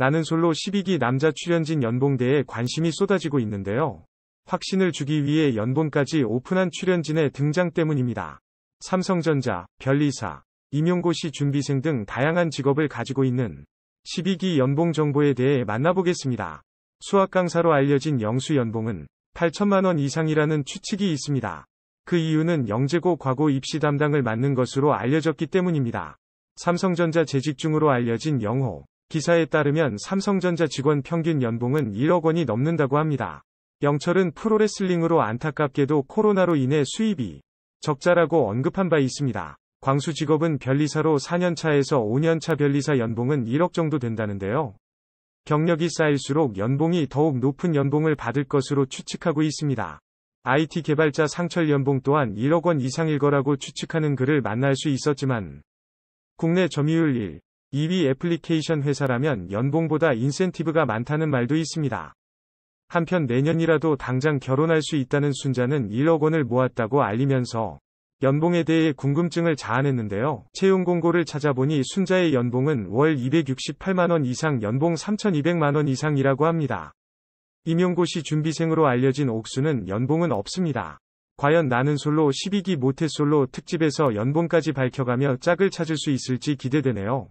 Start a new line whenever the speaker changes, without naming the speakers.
나는 솔로 12기 남자 출연진 연봉대에 관심이 쏟아지고 있는데요. 확신을 주기 위해 연봉까지 오픈한 출연진의 등장 때문입니다. 삼성전자, 별리사 임용고시 준비생 등 다양한 직업을 가지고 있는 12기 연봉 정보에 대해 만나보겠습니다. 수학 강사로 알려진 영수 연봉은 8천만원 이상이라는 추측이 있습니다. 그 이유는 영재고 과고 입시 담당을 맡는 것으로 알려졌기 때문입니다. 삼성전자 재직 중으로 알려진 영호, 기사에 따르면 삼성전자 직원 평균 연봉은 1억 원이 넘는다고 합니다. 영철은 프로레슬링으로 안타깝게도 코로나로 인해 수입이 적자라고 언급한 바 있습니다. 광수 직업은 변리사로 4년차에서 5년차 변리사 연봉은 1억 정도 된다는데요. 경력이 쌓일수록 연봉이 더욱 높은 연봉을 받을 것으로 추측하고 있습니다. IT 개발자 상철 연봉 또한 1억 원 이상일 거라고 추측하는 글을 만날 수 있었지만 국내 점유율 1, 2위 애플리케이션 회사라면 연봉보다 인센티브가 많다는 말도 있습니다. 한편 내년이라도 당장 결혼할 수 있다는 순자는 1억 원을 모았다고 알리면서 연봉에 대해 궁금증을 자아냈는데요. 채용 공고를 찾아보니 순자의 연봉은 월 268만원 이상 연봉 3200만원 이상이라고 합니다. 임용고시 준비생으로 알려진 옥수는 연봉은 없습니다. 과연 나는 솔로 12기 모태솔로 특집에서 연봉까지 밝혀가며 짝을 찾을 수 있을지 기대되네요.